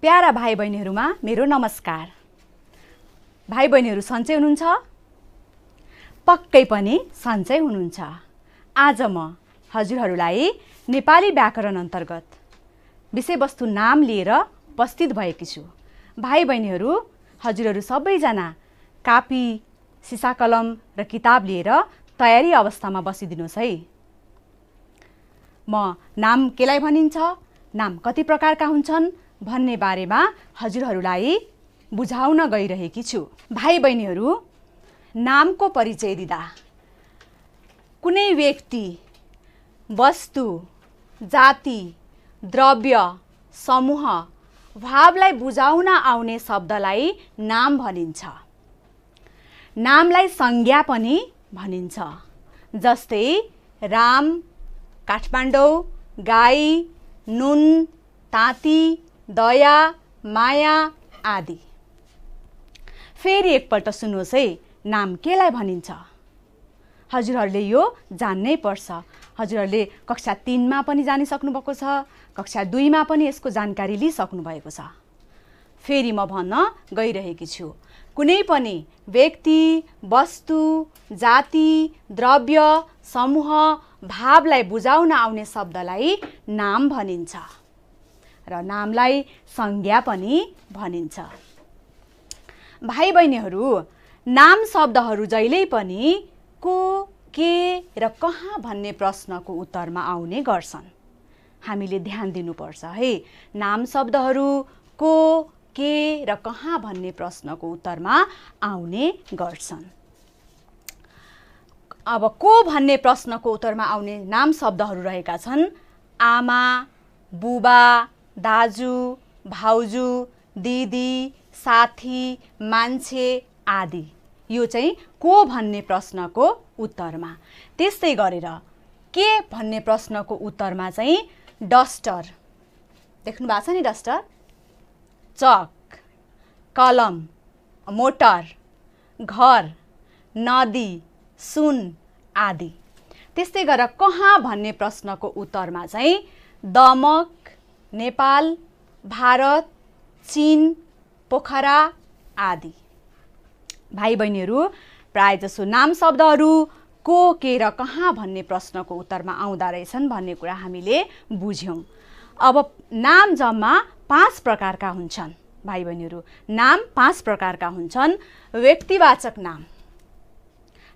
para भाइ बहिनीहरूमा मेरो नमस्कार भाइ बहिनीहरू सन्चै हुनुहुन्छ पक्कै पनि सन्चै हुनुहुन्छ आज म हजुरहरूलाई नेपाली व्याकरण अन्तर्गत विषयवस्तु नाम लिएर उपस्थित भएकी छु भाइ बहिनीहरू हजुरहरू सबैजना कापी सिसा कलम र किताब लिएर तयारी अवस्थामा बसिदिनुहोस् है म नाम केलाई भनिन्छ नाम कति प्रकारका हुन्छन् भन्ने बारेमा हजुरहरूलाई बुझाउन गइरहेकी छु भाइ बहिनीहरू नामको परिचय दिँदा कुनै व्यक्ति वस्तु जाति द्रव्य समूह भावलाई बुझाउन आउने शब्दलाई नाम भनिन्छ नामलाई संज्ञा पनि भनिन्छ जस्तै राम काठमाडौँ गाई नुन ताती दया माया आदि फेरि एकपल्ट सुन्नुहोस् है नाम केलाई भनिन्छ हजुरहरूले यो जान्नै पर्छ हजुरहरूले कक्षा तिनमा पनि जानिसक्नु भएको छ कक्षा दुईमा पनि यसको जानकारी लिइसक्नु भएको छ फेरि म भन्न गइरहेकी छु कुनै पनि व्यक्ति वस्तु जाति द्रव्य समूह भावलाई बुझाउन आउने शब्दलाई नाम भनिन्छ र नामलाई संज्ञा पनि भनिन्छ भाइ बहिनीहरू नाम शब्दहरू जहिले पनि को के र कहाँ भन्ने प्रश्नको उत्तरमा आउने गर्छन् हामीले ध्यान दिनुपर्छ है नाम शब्दहरू को के र कहाँ भन्ने प्रश्नको उत्तरमा आउने गर्छन् अब को भन्ने प्रश्नको उत्तरमा आउने नाम शब्दहरू रहेका छन् आमा बुबा दाजु भाउजू दिदी साथी मान्छे आदि यो चाहिँ को भन्ने प्रश्नको उत्तरमा त्यस्तै गरेर के भन्ने प्रश्नको उत्तरमा चाहिँ डस्टर देख्नु भएको छ नि डस्टर चक कलम मोटर घर नदी सुन आदि त्यस्तै गरेर कहाँ भन्ने प्रश्नको उत्तरमा चाहिँ दमक नेपाल भारत चिन पोखरा आदि भाइ बहिनीहरू जसो नाम शब्दहरू को के र कहाँ भन्ने प्रश्नको उत्तरमा आउँदा रहेछन् भन्ने कुरा हामीले बुझ्यौँ अब नाम जम्मा पाँच प्रकारका हुन्छन् भाइ बहिनीहरू नाम पाँच प्रकारका हुन्छन् व्यक्तिवाचक नाम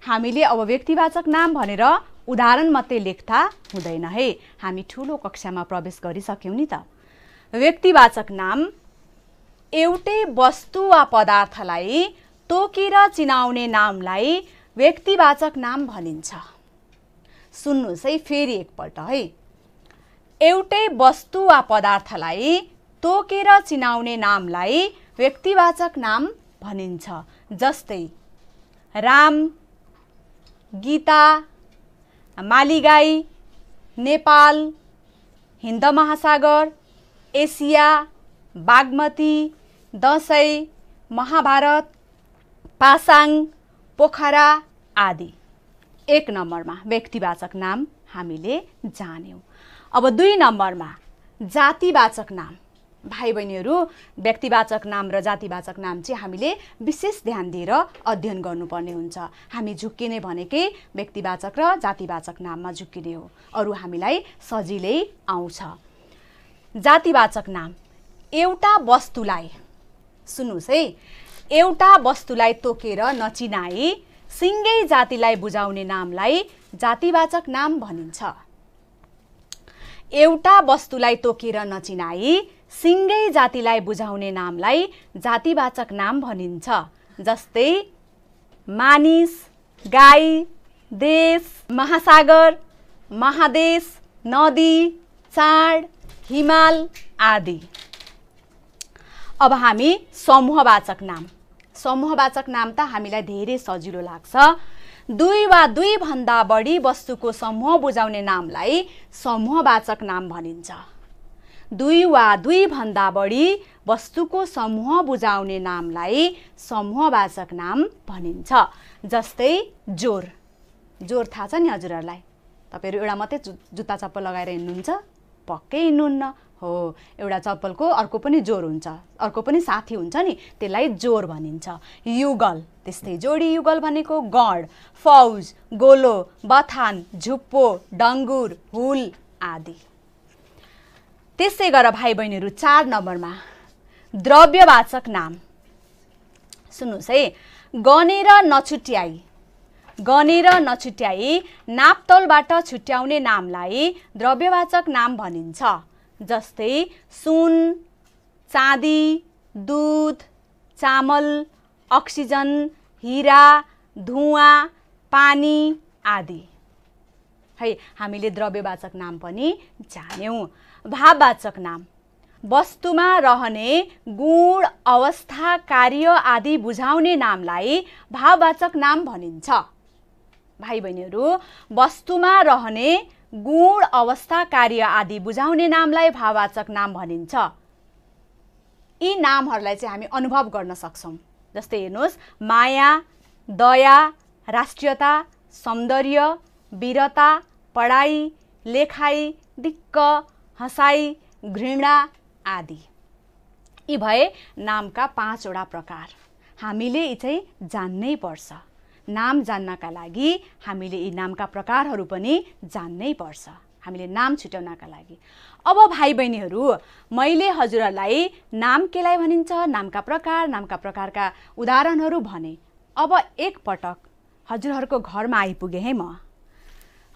हामीले अब व्यक्तिवाचक नाम भनेर उदाहरण मात्रै लेख्दा हुँदैन है हामी ठुलो कक्षामा प्रवेश गरिसक्यौँ नि त व्यक्तिवाचक नाम एउटै वस्तु वा पदार्थलाई तोकेर चिनाउने नामलाई व्यक्तिवाचक नाम भनिन्छ सुन्नुहोस् है फेरि एकपल्ट है एउटै वस्तु वा पदार्थलाई तोकेर चिनाउने नामलाई व्यक्तिवाचक नाम भनिन्छ जस्तै राम गीता मालिगाई नेपाल हिन्द महासागर एसिया बागमती दसैँ महाभारत पासाङ पोखरा आदि एक नम्बरमा व्यक्तिवाचक नाम हामीले जान्यौँ अब दुई नम्बरमा जातिवाचक नाम भाइ बहिनीहरू व्यक्तिवाचक नाम र जातिवाचक नाम चाहिँ हामीले विशेष ध्यान दिएर अध्ययन गर्नुपर्ने हुन्छ हामी झुक्किने भनेकै व्यक्तिवाचक र जातिवाचक नाममा झुक्किने हो अरू हामीलाई सजिलै आउँछ जातिवाचक नाम एउटा वस्तुलाई सुन्नुहोस् है एउटा वस्तुलाई तोकेर नचिनाई सिङ्गै जातिलाई बुझाउने नामलाई जातिवाचक नाम भनिन्छ एउटा वस्तुलाई तोकेर नचिनाई सिङ्गै जातिलाई बुझाउने नामलाई जातिवाचक नाम भनिन्छ जस्तै मानिस गाई देश महासागर महादेश नदी चाड हिमाल आदि अब हामी समूहवाचक नाम समूहवाचक नाम त हामीलाई धेरै सजिलो लाग्छ दुई वा दुईभन्दा बढी वस्तुको समूह बुझाउने नामलाई समूहवाचक नाम भनिन्छ दुई वा दुई भन्दा बढी वस्तुको समूह बुझाउने नामलाई समूहवाचक नाम भनिन्छ जस्तै जोर जोर थाहा छ नि हजुरहरूलाई तपाईँहरू एउटा मात्रै जुत्ता चप्पल लगाएर हिँड्नुहुन्छ पक्कै हिँड्नुहुन्न हो एउटा चप्पलको अर्को पनि जोर हुन्छ अर्को पनि साथी हुन्छ नि त्यसलाई जोर भनिन्छ युगल त्यस्तै जोडी युगल भनेको गढ फौज गोलो बथान झुप्पो डङ्गुर हुल आदि त्यसै गरेर भाइ बहिनीहरू चार नम्बरमा द्रव्यवाचक नाम सुन्नुहोस् है गनेर नछुट्याई गनेर नछुट्याई नापतौलबाट छुट्याउने नामलाई द्रव्यवाचक नाम भनिन्छ जस्तै सुन चाँदी दुध चामल अक्सिजन हिरा धुवा पानी आदि है हामीले द्रव्यवाचक नाम पनि जान्यौँ भाववाचक नाम वस्तुमा रहने गुण अवस्था कार्य आदि बुझाउने नामलाई भाववाचक नाम भनिन्छ भाइ बहिनीहरू वस्तुमा रहने गुण अवस्था कार्य आदि बुझाउने नामलाई भाववाचक नाम भनिन्छ यी नामहरूलाई चाहिँ हामी अनुभव गर्न सक्छौँ जस्तै हेर्नुहोस् माया दया राष्ट्रियता सौन्दर्य वीरता पढाइ लेखाइ दिक्क हँसाई घृणा आदि यी भए नामका पाँचवटा प्रकार हामीले यी चाहिँ जान्नै पर्छ नाम जान्नका लागि हामीले यी नामका प्रकारहरू पनि जान्नै पर्छ हामीले नाम छुट्याउनका लागि अब भाइ बहिनीहरू मैले हजुरहरूलाई नाम केलाई भनिन्छ नामका प्रकार नामका प्रकारका उदाहरणहरू भने अब एकपटक हजुरहरूको घरमा आइपुगेँ है म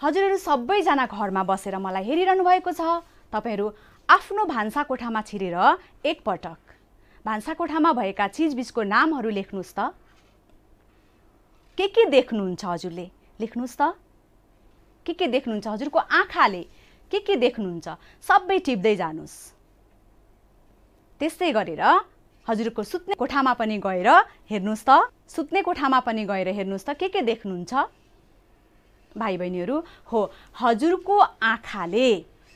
हजुरहरू सबैजना घरमा बसेर मलाई हेरिरहनु भएको छ तपाईँहरू आफ्नो भान्सा कोठामा छिरेर एकपटक कोठामा भएका चिजबिजको नामहरू लेख्नुहोस् त के के देख्नुहुन्छ हजुरले लेख्नुहोस् त के के देख्नुहुन्छ हजुरको आँखाले के के देख्नुहुन्छ सबै टिप्दै जानुहोस् त्यस्तै गरेर हजुरको सुत्ने कोठामा पनि गएर हेर्नुहोस् त सुत्ने कोठामा पनि गएर हेर्नुहोस् त के के देख्नुहुन्छ भाइ बहिनीहरू हो हजुरको आँखाले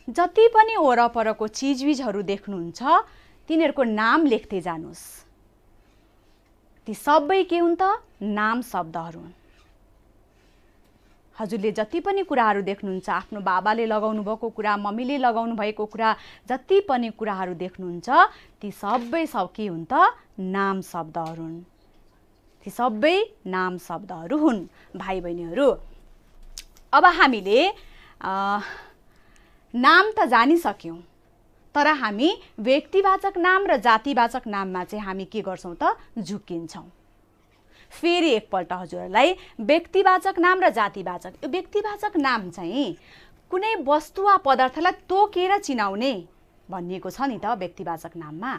जति पनि वरपरको चिजबिजहरू देख्नुहुन्छ तिनीहरूको नाम लेख्दै जानुहोस् ती सबै के हुन् त नाम शब्दहरू हुन् हजुरले जति पनि कुराहरू देख्नुहुन्छ आफ्नो बाबाले लगाउनु भएको कुरा मम्मीले लगाउनु भएको कुरा जति पनि कुराहरू देख्नुहुन्छ ती सबै सब के हुन् त नाम शब्दहरू हुन् ती सबै नाम शब्दहरू हुन् भाइ बहिनीहरू अब हामीले नाम त जानिसक्यौँ तर हामी व्यक्तिवाचक नाम र जातिवाचक नाममा चाहिँ हामी के गर्छौँ त झुक्किन्छौँ फेरि एकपल्ट हजुरहरूलाई व्यक्तिवाचक नाम र जातिवाचक यो व्यक्तिवाचक नाम चाहिँ कुनै वस्तु वा पदार्थलाई तोकेर चिनाउने भनिएको छ नि त व्यक्तिवाचक नाममा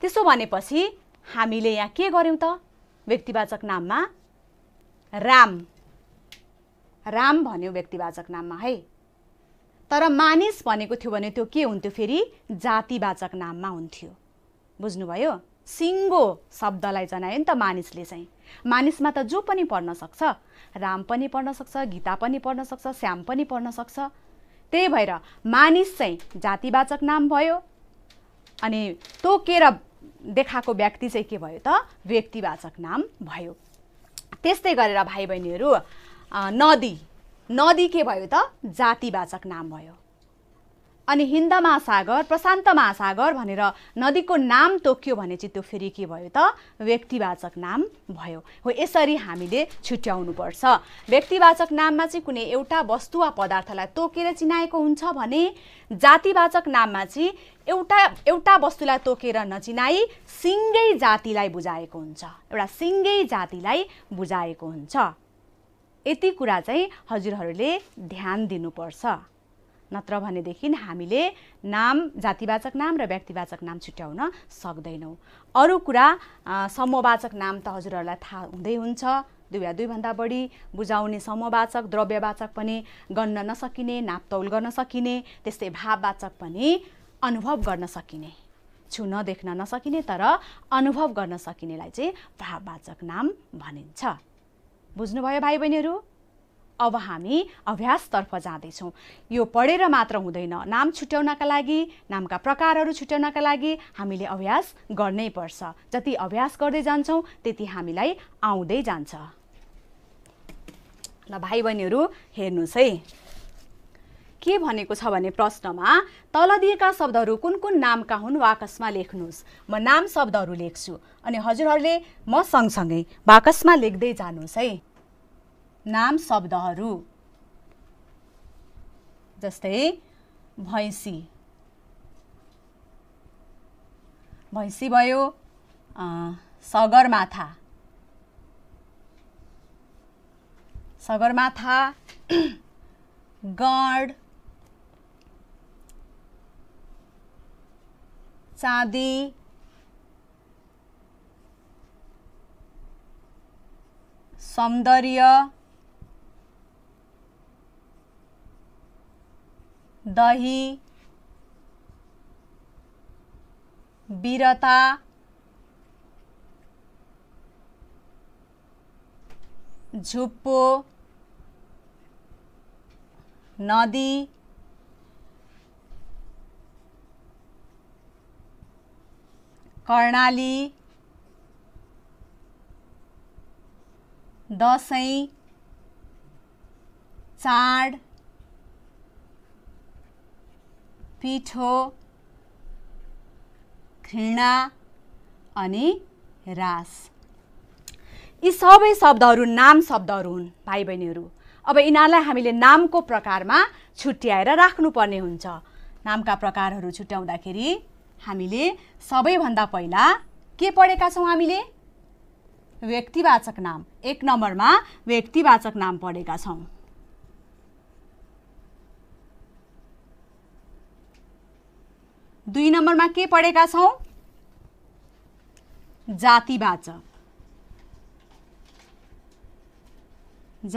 त्यसो भनेपछि हामीले यहाँ के गर्यौँ त व्यक्तिवाचक नाममा राम राम भन्यो व्यक्तिवाचक नाममा है तर मानिस भनेको थियो भने त्यो के हुन्थ्यो फेरि जातिवाचक नाममा हुन्थ्यो बुझ्नुभयो सिङ्गो शब्दलाई जनायो नि त मानिसले चाहिँ मानिसमा त जो पनि पढ्न सक्छ राम पनि पढ्न सक्छ गीता पनि पढ्न सक्छ श्याम पनि पढ्न सक्छ त्यही भएर मानिस चाहिँ जातिवाचक नाम भयो अनि तोकेर देखाएको व्यक्ति चाहिँ के भयो त व्यक्तिवाचक नाम भयो त्यस्तै गरेर भाइ बहिनीहरू नदी नदी के भयो त जातिवाचक नाम भयो अनि हिन्द महासागर प्रशान्त महासागर भनेर नदीको नाम तोक्यो भने चाहिँ त्यो फेरि के भयो त व्यक्तिवाचक नाम भयो हो यसरी हामीले छुट्याउनुपर्छ व्यक्तिवाचक नाममा चाहिँ कुनै एउटा वस्तु वा पदार्थलाई तोकेर चिनाएको हुन्छ भने जातिवाचक नाममा चाहिँ एउटा एउटा वस्तुलाई तोकेर नचिनाई सिङ्गै जातिलाई बुझाएको हुन्छ एउटा सिङ्गै जातिलाई बुझाएको हुन्छ यति कुरा चाहिँ हजुरहरूले ध्यान दिनुपर्छ नत्र भनेदेखि हामीले नाम जातिवाचक नाम र व्यक्तिवाचक नाम छुट्याउन सक्दैनौँ अरू कुरा समूहवाचक नाम त हजुरहरूलाई थाहा हुँदै हुन्छ दुई या दुईभन्दा बढी बुझाउने समूहवाचक द्रव्यवाचक पनि गन्न नसकिने नापतौल गर्न सकिने त्यस्तै भाववाचक पनि अनुभव गर्न सकिने छुन देख्न नसकिने तर अनुभव गर्न सकिनेलाई चाहिँ भाववाचक नाम भनिन्छ बुझ्नुभयो भाइ बहिनीहरू अब हामी अभ्यासतर्फ जाँदैछौँ यो पढेर मात्र हुँदैन नाम छुट्याउनका लागि नामका प्रकारहरू छुट्याउनका लागि हामीले अभ्यास गर्नै पर्छ जति अभ्यास गर्दै जान्छौँ त्यति हामीलाई आउँदै जान्छ ल भाइ बहिनीहरू हेर्नुहोस् है के भनेको छ भने प्रश्नमा तल दिएका शब्दहरू कुन कुन नामका हुन् वाकसमा लेख्नुहोस् म नाम शब्दहरू लेख्छु अनि हजुरहरूले म सँगसँगै वाकसमा लेख्दै जानुहोस् है नाम शब्दहरू जस्तै भैँसी भैँसी भयो सगरमाथा सगरमाथा गढ चांदी सौंदर्य दही वीरता झुप्पो नदी कर्णाली दसैँ चाड पिठो घृणा अनि रास यी सबै शब्दहरू नाम शब्दहरू हुन् भाइ बहिनीहरू अब यिनीहरूलाई हामीले नामको प्रकारमा छुट्याएर राख्नुपर्ने हुन्छ नामका प्रकारहरू छुट्याउँदाखेरि हामीले सबैभन्दा पहिला के पढेका छौँ हामीले व्यक्तिवाचक नाम एक नम्बरमा व्यक्तिवाचक नाम पढेका छौँ दुई नम्बरमा के पढेका छौँ जातिवाचक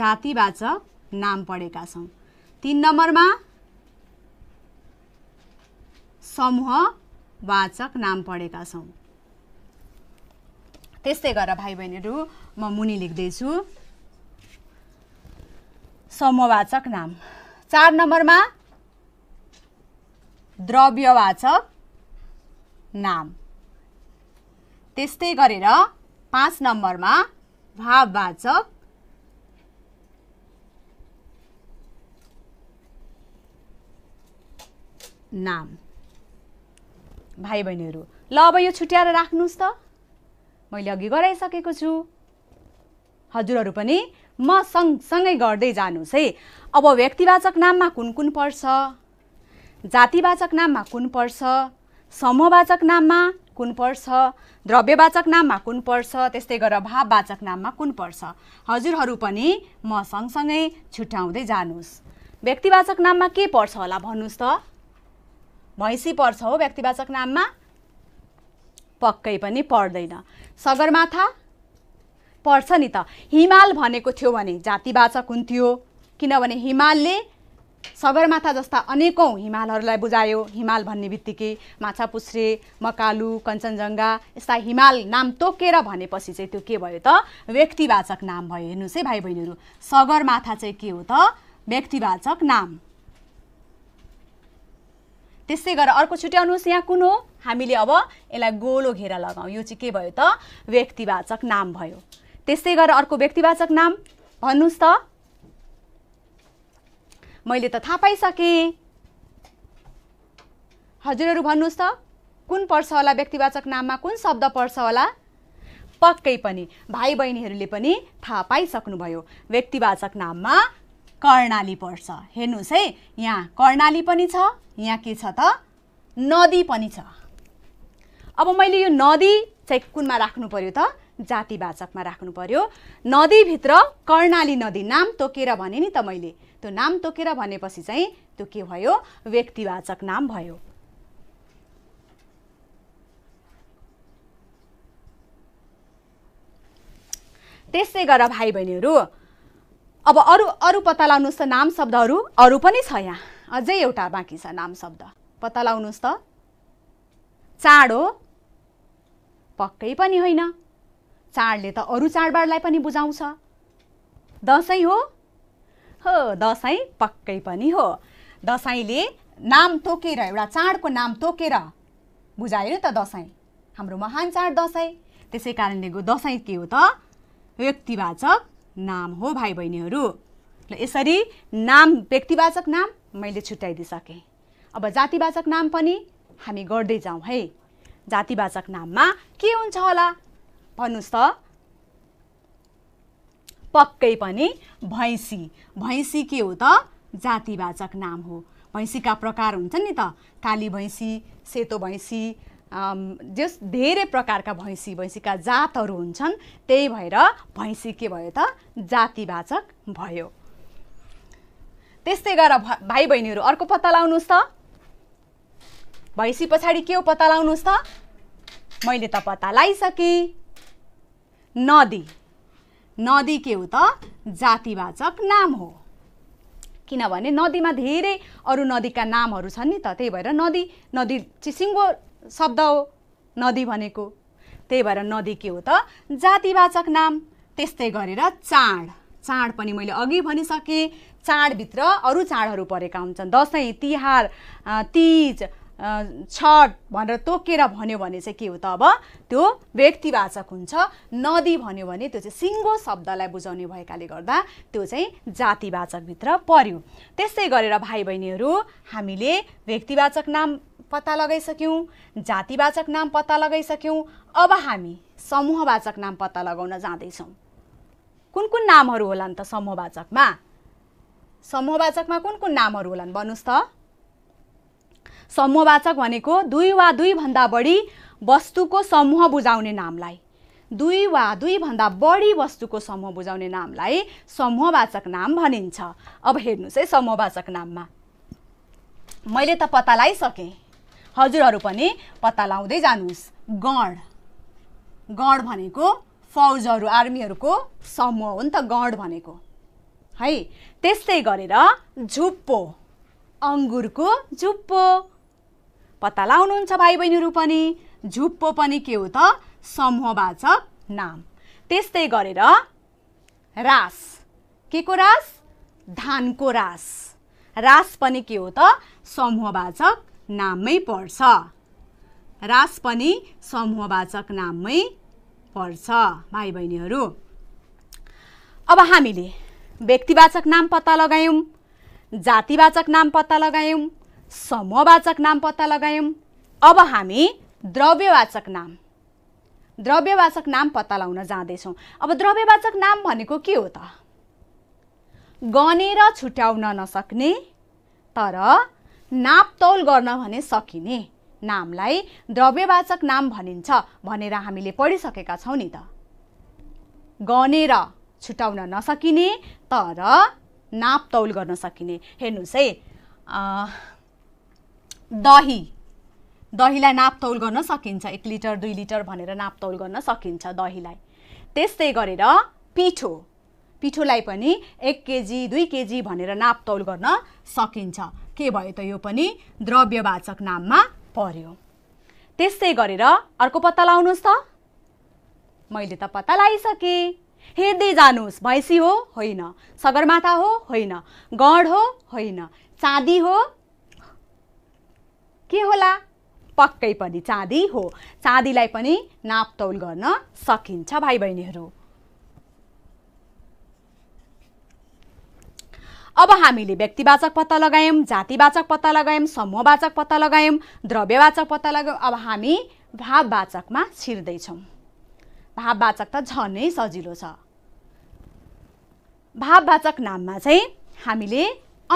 जातिवाचक नाम पढेका छौँ तिन नम्बरमा समूह वाचक नाम पढेका छौँ त्यस्तै गरेर भाइ बहिनीहरू म मुनि लेख्दैछु समवाचक नाम चार नम्बरमा द्रव्यवाचक नाम त्यस्तै गरेर पाँच नम्बरमा भाववाचक नाम भाइ बहिनीहरू ल अब यो छुट्याएर राख्नुहोस् त मैले अघि गराइसकेको छु हजुरहरू पनि म सँगसँगै गर्दै जानुहोस् है अब व्यक्तिवाचक नाममा कुन कुन पर्छ जातिवाचक नाममा कुन पर्छ समूहवाचक नाममा कुन पर्छ द्रव्यवाचक नाममा कुन पर्छ त्यस्तै गरेर भाववाचक नाममा कुन पर्छ हजुरहरू पनि म सँगसँगै छुट्याउँदै जानुहोस् व्यक्तिवाचक नाममा के पर्छ होला भन्नुहोस् त भैँसी पर्छ हो व्यक्तिवाचक नाममा पक्कै पनि पर्दैन सगरमाथा पर्छ नि त हिमाल भनेको थियो भने जातिवाचक हुन्थ्यो किनभने हिमालले सगरमाथा जस्ता अनेकौँ हिमालहरूलाई बुझायो हिमाल भन्ने बित्तिकै माछा पुछ्रे मकालु कञ्चनजङ्घा यस्ता हिमाल नाम तोकेर भनेपछि चाहिँ त्यो के भयो त व्यक्तिवाचक नाम भयो हेर्नुहोस् है भाइ बहिनीहरू सगरमाथा चाहिँ के हो त व्यक्तिवाचक नाम त्यसै गरेर अर्को छुट्याउनुहोस् यहाँ कुन हो हामीले अब यसलाई गोलो घेरा लगाउँ यो चाहिँ के भयो त व्यक्तिवाचक नाम भयो त्यस्तै गरेर अर्को व्यक्तिवाचक नाम भन्नुहोस् त मैले त थाहा पाइसकेँ हजुरहरू भन्नुहोस् त कुन पर्छ होला व्यक्तिवाचक नाममा कुन शब्द पर्छ होला पक्कै पनि भाइ बहिनीहरूले पनि थाहा पाइसक्नुभयो व्यक्तिवाचक नाममा कर्णाली पर्छ हेर्नुहोस् है यहाँ कर्णाली पनि छ यहाँ के छ त नदी पनि छ अब मैले यो नदी चाहिँ कुनमा राख्नु पर्यो त जातिवाचकमा राख्नु पर्यो नदीभित्र कर्णाली नदी नाम तोकेर भने नि त मैले त्यो नाम तोकेर भनेपछि चाहिँ त्यो के भयो व्यक्तिवाचक नाम भयो त्यसै गर भाइ बहिनीहरू अब अरू अरू पत्ता लगाउनुहोस् त नाम शब्दहरू अरू पनि छ यहाँ अझै एउटा बाँकी छ नाम शब्द पत्ता लगाउनुहोस् त चाँडो पक्कै पनि होइन चाडले त अरू चाडबाडलाई पनि बुझाउँछ दसैँ हो हो दसैँ पक्कै पनि हो दसैँले नाम तोकेर एउटा चाडको नाम तोकेर बुझायो त दसैँ हाम्रो महान चाड दसैँ त्यसै कारणले दसैँ के हो त व्यक्तिवाचक नाम हो भाइ बहिनीहरू र यसरी नाम व्यक्तिवाचक नाम मैले छुट्याइदिइसकेँ अब जातिवाचक नाम पनि हामी गर्दै जाउँ है जातिवाचक नाममा के हुन्छ होला भन्नुहोस् त पक्कै पनि भैँसी भैँसी के हो त जातिवाचक नाम हो भैँसीका प्रकार हुन्छ नि त काली भैँसी सेतो भैँसी जस धेरै प्रकारका भैँसी भैँसीका जातहरू हुन्छन् त्यही भएर भैँसी के भयो त जातिवाचक भयो त्यस्तै गरेर भाइ बहिनीहरू अर्को पत्ता लगाउनुहोस् त भैँसी पछाडि के हो पत्ता लगाउनुहोस् त मैले त पत्ता लगाइसकेँ नदी नदी के हो त जातिवाचक नाम हो किनभने नदीमा धेरै अरू नदीका नामहरू छन् नि त त्यही भएर नदी नदी चिसिङ्गो शब्द हो नदी भनेको त्यही भएर नदी के हो त जातिवाचक नाम त्यस्तै गरेर चाड चाड पनि मैले अघि भनिसकेँ चाडभित्र अरू चाडहरू परेका हुन्छन् दसैँ तिहार तिज छठ भनेर तोकेर भन्यो भने चाहिँ के हो त अब त्यो व्यक्तिवाचक हुन्छ नदी भन्यो भने त्यो चाहिँ सिङ्गो शब्दलाई बुझाउने भएकाले गर्दा त्यो चाहिँ जातिवाचकभित्र पर्यो त्यस्तै गरेर भाइ बहिनीहरू हामीले व्यक्तिवाचक नाम पत्ता लगाइसक्यौँ जातिवाचक नाम पत्ता लगाइसक्यौँ अब हामी समूहवाचक नाम पत्ता लगाउन जाँदैछौँ कुन कुन नामहरू होलान् त समूहवाचकमा समूहवाचकमा कुन कुन नामहरू होलान् भन्नुहोस् त समूहवाचक भनेको दुई वा दुईभन्दा बढी वस्तुको समूह बुझाउने नामलाई दुई वा दुईभन्दा बढी वस्तुको समूह बुझाउने नामलाई समूहवाचक नाम भनिन्छ अब हेर्नुहोस् है समूहवाचक नाममा मैले त पत्ता लगाइसकेँ हजुरहरू पनि पत्ता लाउँदै जानुहोस् गण गण भनेको फौजहरू आर्मीहरूको समूह हो नि त गण भनेको है त्यस्तै गरेर झुप्पो अङ्गुरको झुप्पो पत्ता लाउनुहुन्छ भाइ बहिनीहरू पनि झुप्पो पनि के हो त समूहवाचक नाम त्यस्तै गरेर रास के को रास धानको रास रास पनि के हो त समूहवाचक नाममै पर्छ रास पनि समूहवाचक नाममै पर्छ भाइ बहिनीहरू अब हामीले व्यक्तिवाचक नाम पत्ता लगायौँ जातिवाचक नाम पत्ता लगायौँ समूहवाचक नाम पत्ता लगायौँ अब हामी द्रव्यवाचक नाम द्रव्यवाचक नाम पत्ता लगाउन जाँदैछौँ अब द्रव्यवाचक नाम भनेको के हो त गनेर छुट्याउन नसक्ने तर नापतौल गर्न भने सकिने नामलाई द्रव्यवाचक नाम भनिन्छ भनेर हामीले पढिसकेका छौँ नि त गनेर छुटाउन नसकिने तर नापतौल गर्न सकिने हेर्नुहोस् है दही दहीलाई नापतौल गर्न सकिन्छ एक लिटर दुई लिटर भनेर नापतौल गर्न सकिन्छ दहीलाई त्यस्तै गरेर पिठो पिठोलाई पनि एक केजी दुई केजी भनेर नापतौल गर्न सकिन्छ के भयो त यो पनि द्रव्यवाचक नाममा पर्यो त्यस्तै गरेर अर्को पत्ता लगाउनुहोस् त मैले त पत्ता लगाइसकेँ हेर्दै जानुहोस् भैँसी हो होइन सगरमाथा हो होइन गढ हो होइन चाँदी हो के होला पक्कै पनि चाँदी हो चाँदीलाई पनि नापतौल गर्न सकिन्छ भाइ बहिनीहरू अब हामीले व्यक्तिवाचक पत्ता लगायौँ जातिवाचक पत्ता लगायौँ समूहवाचक पत्ता लगायौँ द्रव्यवाचक पत्ता लगायौँ अब हामी भाववाचकमा छिर्दैछौँ भाववाचक त झनै सजिलो छ भाववाचक नाममा चाहिँ हामीले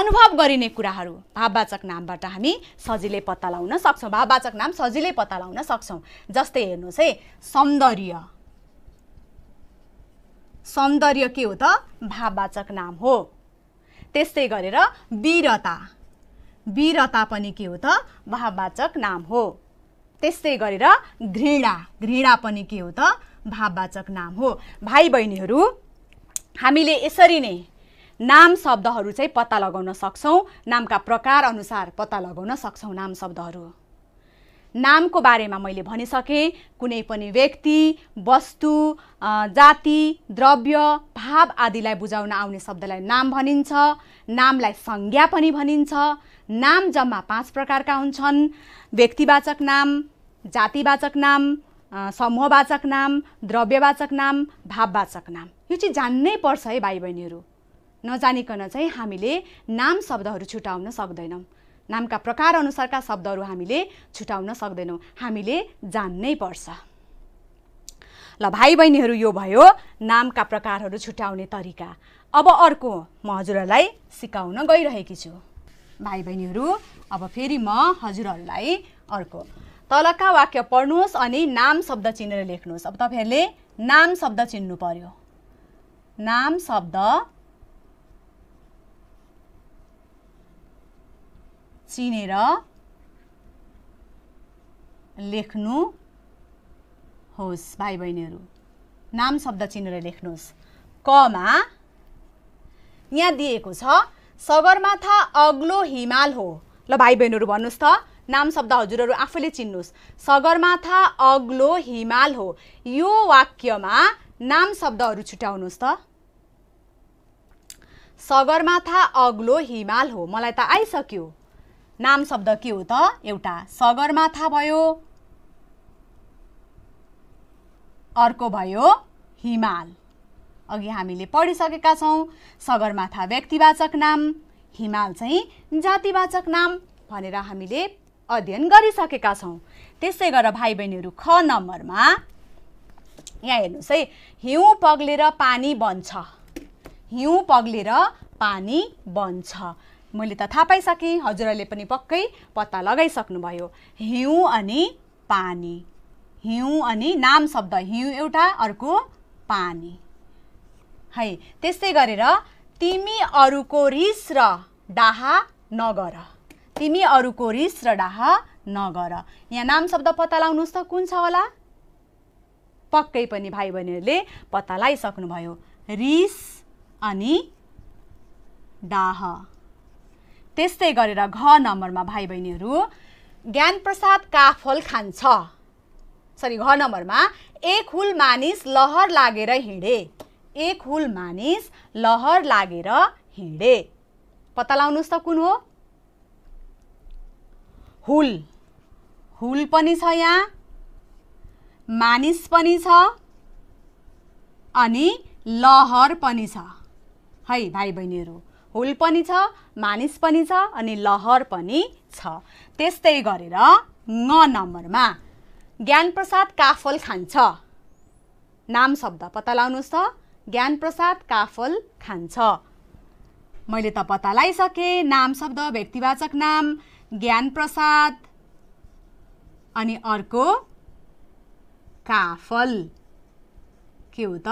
अनुभव गरिने कुराहरू भाववाचक नामबाट हामी सजिलै पत्ता लगाउन सक्छौँ भाववाचक नाम सजिलै पत्ता लगाउन सक्छौँ जस्तै हेर्नुहोस् है सौन्दर्य सौन्दर्य के हो त भाववाचक नाम हो त्यस्तै गरेर वीरता वीरता पनि के हो त भाववाचक नाम हो त्यस्तै गरेर घृणा घृणा पनि के हो त भाववाचक नाम हो भाइ बहिनीहरू हामीले यसरी नै नाम शब्दहरू चाहिँ पत्ता लगाउन सक्छौँ नामका प्रकार अनुसार पत्ता लगाउन सक्छौँ नाम शब्दहरू नामको बारेमा मैले भनिसकेँ कुनै पनि व्यक्ति वस्तु जाति द्रव्य भाव आदिलाई बुझाउन आउने शब्दलाई नाम भनिन्छ नामलाई संज्ञा पनि भनिन्छ नाम जम्मा पाँच प्रकारका हुन्छन् व्यक्तिवाचक नाम जातिवाचक नाम समूहवाचक नाम द्रव्यवाचक नाम भाववाचक नाम यो चाहिँ जान्नै पर्छ है भाइ बहिनीहरू नजानिकन चाहिँ हामीले नाम शब्दहरू छुट्याउन सक्दैनौँ नामका प्रकार अनुसारका शब्दहरू हामीले छुटाउन सक्दैनौँ हामीले जान्नै पर्छ ल भाइ बहिनीहरू यो भयो नामका प्रकारहरू छुट्याउने तरिका अब अर्को म हजुरहरूलाई सिकाउन गइरहेकी छु भाइ बहिनीहरू अब फेरि म हजुरहरूलाई अर्को तलका वाक्य पढ्नुहोस् अनि नाम शब्द चिनेर लेख्नुहोस् अब तपाईँहरूले नाम शब्द चिन्नु पर्यो नाम शब्द चिनेर लेख्नु होस् भाइ बहिनीहरू नाम शब्द चिनेर लेख्नुहोस् कमा यहाँ दिएको छ सगरमाथा अग्लो हिमाल हो ल भाइ बहिनीहरू भन्नुहोस् त नाम शब्द हजुरहरू आफैले चिन्नुहोस् सगरमाथा अग्लो हिमाल हो यो वाक्यमा नाम शब्दहरू छुट्याउनुहोस् त सगरमाथा अग्लो हिमाल हो मलाई त आइसक्यो नाम शब्द के हो त एउटा सगरमाथा भयो अर्को भयो हिमाल अघि हामीले पढिसकेका छौँ सगरमाथा व्यक्तिवाचक नाम हिमाल चाहिँ जातिवाचक नाम भनेर हामीले अध्ययन गरिसकेका छौँ त्यसै गरेर भाइ बहिनीहरू ख नम्बरमा यहाँ हेर्नुहोस् है हिउँ पग्लेर पानी बन्छ हिउँ पग्लेर पानी बन्छ मैले त थाहा पाइसकेँ हजुरहरूले पनि पक्कै पत्ता लगाइसक्नुभयो हिउँ अनि पानी हिउँ अनि नाम शब्द हिउँ एउटा अर्को पानी है त्यस्तै गरेर तिमी अरूको रिस र डाह नगर तिमी अरूको रिस र डाह नगर यहाँ नाम शब्द पत्ता लगाउनुहोस् त कुन छ होला पक्कै पनि भाइ बहिनीहरूले पत्ता लगाइसक्नुभयो रिस अनि डाह त्यस्तै गरेर घ नम्बरमा भाइ बहिनीहरू ज्ञानप्रसाद काफल खान्छ सरी घ नम्बरमा एक हुल मानिस लहर लागेर हिँडे एक हुल मानिस लहर लागेर हिँडे पत्ता लगाउनुहोस् त कुन हो हुल हुल पनि छ यहाँ मानिस पनि छ अनि लहर पनि छ है भाइ बहिनीहरू हुल पनि छ मानिस पनि छ अनि लहर पनि छ त्यस्तै गरेर ङ नम्बरमा ज्ञानप्रसाद काफल खान्छ नाम शब्द पत्ता लगाउनुहोस् त ज्ञानप्रसाद काफल खान्छ मैले त पत्ता लगाइसकेँ नाम शब्द व्यक्तिवाचक नाम ज्ञानप्रसाद अनि अर्को काफल के हो त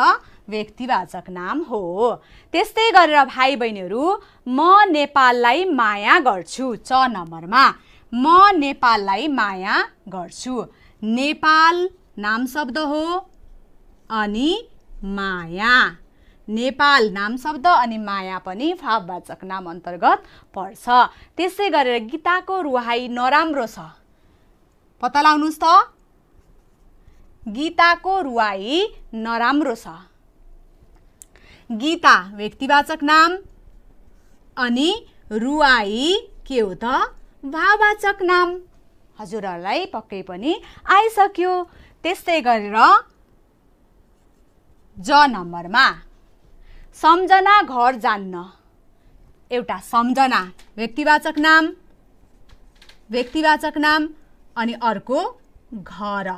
व्यक्तिवाचक नाम हो त्यस्तै गरेर भाइ बहिनीहरू म नेपाललाई माया गर्छु च नम्बरमा म नेपाललाई माया गर्छु नेपाल नाम शब्द हो अनि माया नेपाल नाम शब्द अनि माया पनि भाववाचक नाम अन्तर्गत पर्छ त्यसै गरेर गीताको रुहाई नराम्रो छ पत्ता लगाउनुहोस् त गीताको रुवाई नराम्रो छ गीता व्यक्तिवाचक नाम अनि रुवाई के हो त भाववाचक नाम हजुरहरूलाई पक्कै पनि आइसक्यो त्यस्तै गरेर ज नम्बरमा सम्झना घर जान्न एउटा सम्झना व्यक्तिवाचक नाम व्यक्तिवाचक नाम अनि अर्को घर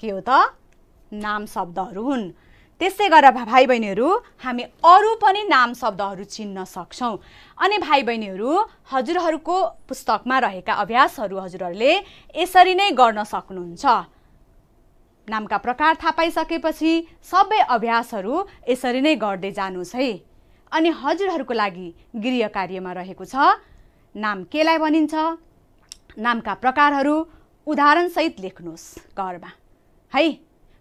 के हो त नाम शब्दहरू हुन् त्यसै गरेर भाइ बहिनीहरू हामी अरू पनि नाम शब्दहरू चिन्न सक्छौँ अनि भाइ बहिनीहरू हजुरहरूको पुस्तकमा रहेका अभ्यासहरू हजुरहरूले यसरी नै गर्न सक्नुहुन्छ नामका प्रकार थाहा पाइसकेपछि सबै अभ्यासहरू यसरी नै गर्दै जानुहोस् है अनि हजुरहरूको लागि गृह कार्यमा रहेको छ नाम केलाई भनिन्छ नामका प्रकारहरू उदाहरणसहित लेख्नुहोस् घरमा है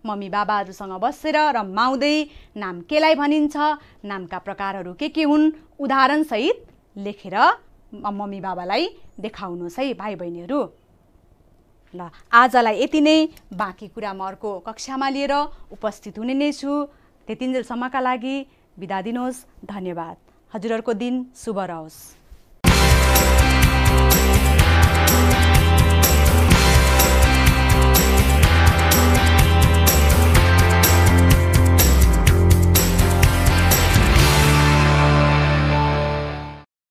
मम्मी बाबाहरूसँग बसेर रमाउँदै नाम केलाई भनिन्छ नामका प्रकारहरू के के हुन् उदाहरणसहित लेखेर मम्मी बाबालाई देखाउनुहोस् है भाइ बहिनीहरू ल आजलाई यति नै बाँकी कुरा म अर्को कक्षामा लिएर उपस्थित हुने नै छु त्यतिन्जेलसम्मका लागि बिदा दिनुहोस् धन्यवाद हजुरहरूको दिन शुभ रहोस्